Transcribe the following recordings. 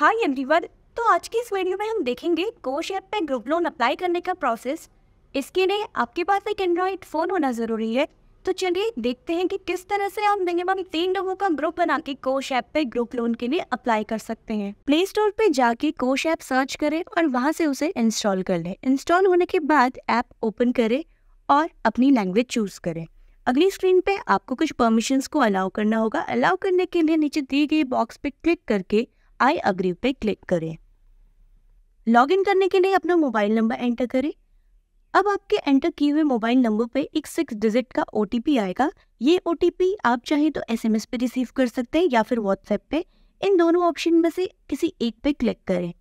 hi everyone तो आज की इस वीडियो में हम देखेंगे कोश ऐप पे ग्रुप लोन अप्लाई करने का प्रोसेस इसके लिए आपके पास एक एंड्रॉयड फ़ोन होना ज़रूरी है तो चलिए देखते हैं कि किस तरह से हम मिनिमम तीन लोगों का ग्रुप बना के कोश ऐप पे ग्रुप लोन के लिए अप्लाई कर सकते हैं प्ले स्टोर पे जाके कोश ऐप सर्च करें और वहाँ से उसे इंस्टॉल कर लें इंस्टॉल होने के बाद ऐप ओपन करें और अपनी लैंग्वेज चूज़ करें अगली स्क्रीन पे आपको कुछ परमिशंस को अलाउ करना होगा अलाउ करने के लिए नीचे दिए गए बॉक्स पे क्लिक करके आई अग्री पे क्लिक करें लॉगिन करने के लिए अपना मोबाइल नंबर एंटर करें अब आपके एंटर किए हुए मोबाइल नंबर पे एक सिक्स डिजिट का ओ आएगा ये ओ आप चाहे तो एस एम पे रिसीव कर सकते हैं या फिर व्हाट्सएप पे इन दोनों ऑप्शन में से किसी एक पे क्लिक करें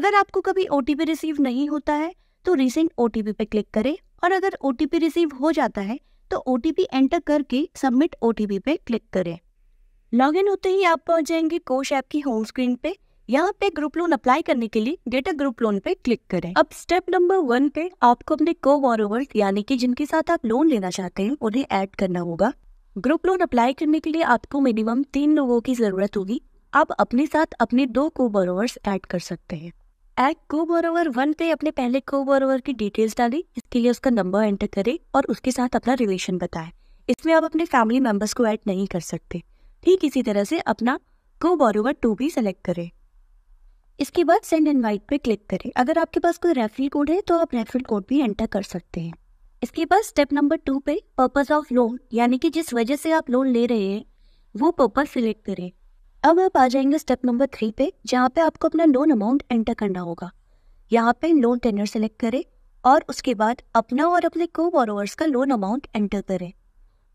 अगर आपको कभी ओ रिसीव नहीं होता है तो रिसेंट ओ पे क्लिक करें और अगर ओ रिसीव हो जाता है तो ओ एंटर करके सबमिट ओ पे क्लिक करें लॉगिन होते ही आप पहुंच जाएंगे कोश ऐप की होम स्क्रीन पे यहाँ पे ग्रुप लोन अप्लाई करने के लिए गेट अ ग्रुप लोन पे क्लिक करें अब स्टेप नंबर वन पे आपको अपने को बोरोवर यानी कि जिनके साथ आप लोन लेना चाहते हैं उन्हें ऐड करना होगा ग्रुप लोन अप्लाई करने के लिए आपको मिनिमम तीन लोगों की जरूरत होगी आप अपने साथ अपने दो को बोरोवर्स एड कर सकते हैं एड को बोरोवर वन पे अपने पहले को बोरोवर की डिटेल्स डालें इसके लिए उसका नंबर एंटर करे और उसके साथ अपना रिलेशन बताए इसमें आप अपने फैमिली मेंबर्स को ऐड नहीं कर सकते ठीक इसी तरह से अपना को बोरोवर टू भी सेलेक्ट करें इसके बाद सेंड इनवाइट पे क्लिक करें अगर आपके पास कोई रेफरल कोड है तो आप रेफरल कोड भी एंटर कर सकते हैं इसके बाद स्टेप नंबर टू पे पर्पस ऑफ लोन यानी कि जिस वजह से आप लोन ले रहे हैं वो पर्पस सिलेक्ट करें अब आप आ जाएंगे स्टेप नंबर थ्री पे जहाँ पे आपको अपना लोन अमाउंट एंटर करना होगा यहाँ पे लोन टेनर सेलेक्ट करें और उसके बाद अपना और अपने को बोरोवर्स का लोन अमाउंट एंटर करें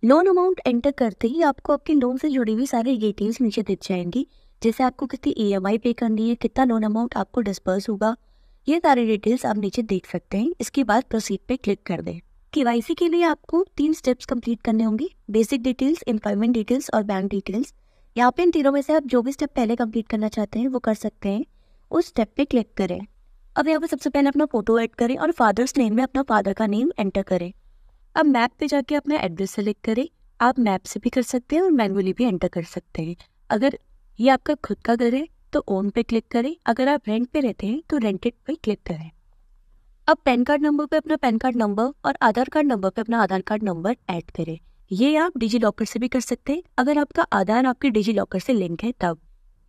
लोन अमाउंट एंटर करते ही आपको आपके लोन से जुड़ी हुई सारी डिटेल्स नीचे दिख जाएंगी जैसे आपको कितनी ई पे करनी है कितना लोन अमाउंट आपको डिस्पर्स होगा ये सारी डिटेल्स आप नीचे देख सकते हैं इसके बाद प्रोसीड पे क्लिक कर दें केवाईसी के लिए आपको तीन स्टेप्स कंप्लीट करने होंगे बेसिक डिटेल्स एम्प्लॉयमेंट डिटेल्स और बैंक डिटेल्स यहाँ पे इन तीनों में से आप जो भी स्टेप पहले कंप्लीट करना चाहते हैं वो कर सकते हैं उस स्टेप पे क्लिक करें अब यहाँ पे सबसे पहले अपना फोटो ऐड करें और फादर्स नेम में अपना फादर का नेम एंटर करें अब मैप पे जाके अपना एड्रेस सेलेक्ट करें आप मैप से भी कर सकते हैं और मैनुअली भी एंटर कर सकते हैं अगर ये आपका खुद का घर है तो ओन पे क्लिक करें अगर आप रेंट पे रहते हैं तो रेंटेड पे क्लिक करें अब पैन कार्ड नंबर पे अपना पैन कार्ड नंबर और आधार कार्ड नंबर पे अपना आधार कार्ड नंबर ऐड करें ये आप डिजी लॉकर से भी कर सकते हैं अगर आपका आधार आपके डिजी लॉकर से लिंक है तब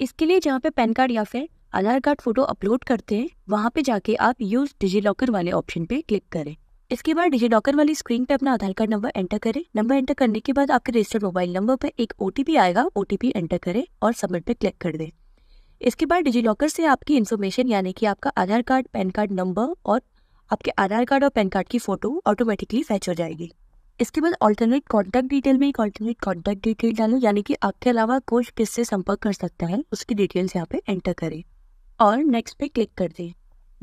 इसके लिए जहाँ पे पैन कार्ड या फिर आधार कार्ड फोटो अपलोड करते हैं वहाँ पे जाके आप यूज़ डिजी लॉकर वाले ऑप्शन पे क्लिक करें इसके बाद डिजी लॉकर वाली स्क्रीन पे अपना आधार कार्ड नंबर एंटर करें नंबर एंटर करने के बाद आपके रजिस्टर्ड मोबाइल नंबर पर एक ओ आएगा ओ एंटर करें और सबमिट पर क्लिक कर दें इसके बाद डिजी लॉकर से आपकी इन्फॉर्मेशन यानी कि आपका Aadhaar card PAN card number और आपके आधार कार्ड और पैन कार्ड की फ़ोटो ऑटोमेटिकली फैच हो जाएगी इसके बाद ऑल्टरनेट कॉन्टैक्ट डिटेल में एक ऑल्टरनेट कॉन्टैक्ट डिटेल डालें यानी कि आपके अलावा कोच किससे संपर्क कर सकता है उसकी डिटेल्स यहाँ पे एंटर करें और नेक्स्ट पे क्लिक कर दें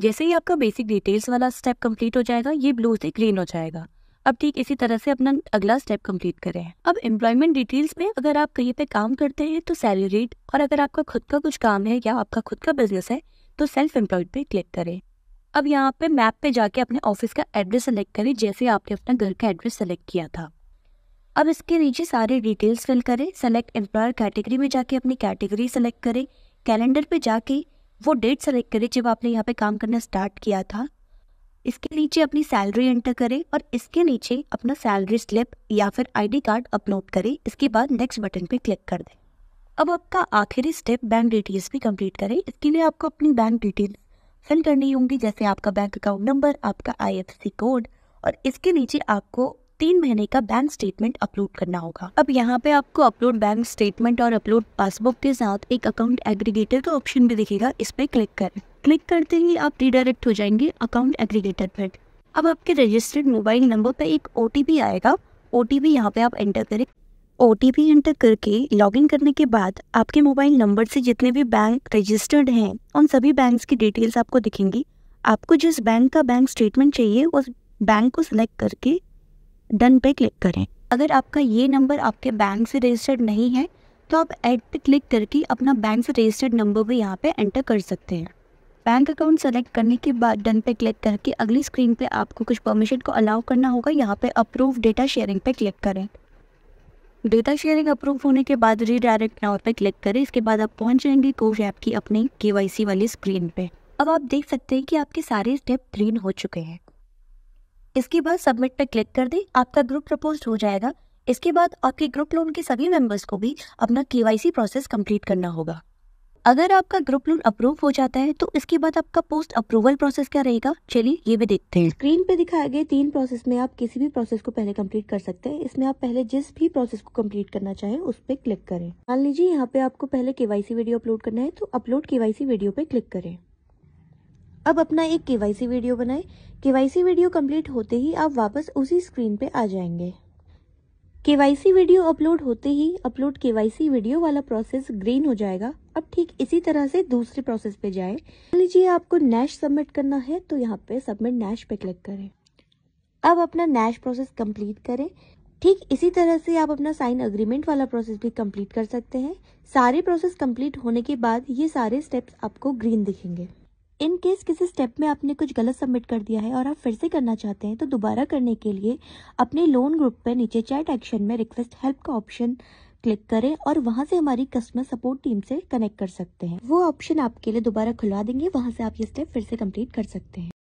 जैसे ही आपका बेसिक डिटेल्स वाला स्टेप कंप्लीट हो जाएगा ये ब्लू से ग्रीन हो जाएगा अब ठीक इसी तरह से अपना अगला स्टेप कंप्लीट करें अब एम्प्लॉयमेंट डिटेल्स में अगर आप कहीं पे काम करते हैं तो सैलरी रेट और अगर आपका खुद का कुछ काम है या आपका खुद का बिजनेस है तो सेल्फ एम्प्लॉयड पे क्लिक करें अब यहाँ पे मैप पे जाके अपने ऑफिस का एड्रेस सेलेक्ट करें जैसे आपने अपना घर का एड्रेस सेलेक्ट किया था अब इसके नीचे सारे डिटेल्स फिल करें सेलेक्ट एम्प्लॉयर कैटेगरी में जाके अपनी कैटेगरी सेलेक्ट करें कैलेंडर पे जाके वो डेट सेलेक्ट करें जब आपने यहाँ पे काम करना स्टार्ट किया था इसके नीचे अपनी सैलरी एंटर करें और इसके नीचे अपना सैलरी स्लिप या फिर आईडी कार्ड अपलोड करें इसके बाद नेक्स्ट बटन पे क्लिक कर दें अब आपका आखिरी स्टेप बैंक डिटेल्स भी कंप्लीट करें इसके लिए आपको अपनी बैंक डिटेल फिल करनी होंगी जैसे आपका बैंक अकाउंट नंबर आपका आई कोड और इसके नीचे आपको तीन महीने का बैंक स्टेटमेंट अपलोड करना होगा अब यहाँ पे आपको अपलोड बैंक स्टेटमेंट और अपलोड पासबुक के साथ एक अकाउंट एग्रीगेटर का ऑप्शन भी दिखेगा इस पर क्लिक कर क्लिक करते ही आप रिडायरेक्ट हो जाएंगे अकाउंट एग्रीगेटर पर अब आपके रजिस्टर्ड मोबाइल नंबर पर एक ओ आएगा ओ टी यहाँ पे आप एंटर करें ओ एंटर करके लॉगिन करने के बाद आपके मोबाइल नंबर से जितने भी बैंक रजिस्टर्ड हैं उन सभी बैंक्स की डिटेल्स आपको दिखेंगी आपको जिस बैंक का बैंक स्टेटमेंट चाहिए उस बैंक को सिलेक्ट करके डन पे क्लिक करें अगर आपका ये नंबर आपके बैंक से रजिस्टर्ड नहीं है तो आप ऐड पे क्लिक करके अपना बैंक से रजिस्टर्ड नंबर भी यहाँ पे एंटर कर सकते हैं बैंक अकाउंट सेलेक्ट करने के बाद डन पे क्लिक करके अगली स्क्रीन पे आपको कुछ परमिशन को अलाउ करना होगा यहाँ पे अप्रूव डेटा शेयरिंग पे क्लिक करें डेटा शेयरिंग अप्रूव होने के बाद रीडायरेक्ट नाउ पे क्लिक करें इसके बाद आप पहुँच जाएंगे कोश ऐप की अपनी के वाली स्क्रीन पर अब आप देख सकते हैं कि आपके सारे स्टेप ग्रीन हो चुके हैं इसके बाद सबमिट पर क्लिक कर दें आपका ग्रुप प्रपोज हो जाएगा इसके बाद आपके ग्रुप लोन के सभी मेंबर्स को भी अपना के प्रोसेस कंप्लीट करना होगा अगर आपका ग्रुप लोन अप्रूव हो जाता है तो इसके बाद आपका पोस्ट अप्रूवल प्रोसेस क्या रहेगा चलिए ये भी देखते हैं स्क्रीन पे दिखाए गए तीन प्रोसेस में आप किसी भी प्रोसेस को पहले कंप्लीट कर सकते हैं इसमें आप पहले जिस भी प्रोसेस को कंप्लीट करना चाहें उस पर क्लिक करें मान लीजिए यहाँ पे आपको पहले केवाईसी वीडियो अपलोड करना है तो अपलोड केवाईसी वीडियो पे क्लिक करें अब अपना एक केवाईसी वीडियो बनाएं केवाईसी वीडियो कंप्लीट होते ही आप वापस उसी स्क्रीन पे आ जाएंगे केवाईसी वीडियो अपलोड होते ही अपलोड केवाईसी वीडियो वाला प्रोसेस ग्रीन हो जाएगा अब ठीक इसी तरह से दूसरे प्रोसेस पे जाए लीजिए आपको नैश सबमिट करना है तो यहाँ पे सबमिट नैश पे क्लिक करे अब अपना नैश प्रोसेस कम्प्लीट करे ठीक इसी तरह से आप अपना साइन अग्रीमेंट वाला प्रोसेस भी कंप्लीट कर सकते हैं सारे प्रोसेस कंप्लीट होने के बाद ये सारे स्टेप्स आपको ग्रीन दिखेंगे इन केस किसी स्टेप में आपने कुछ गलत सबमिट कर दिया है और आप फिर से करना चाहते हैं तो दोबारा करने के लिए अपने लोन ग्रुप पर नीचे चैट एक्शन में रिक्वेस्ट हेल्प का ऑप्शन क्लिक करें और वहां से हमारी कस्टमर सपोर्ट टीम से कनेक्ट कर सकते हैं वो ऑप्शन आपके लिए दोबारा खुलवा देंगे वहां से आप ये स्टेप फिर से कंप्लीट कर सकते हैं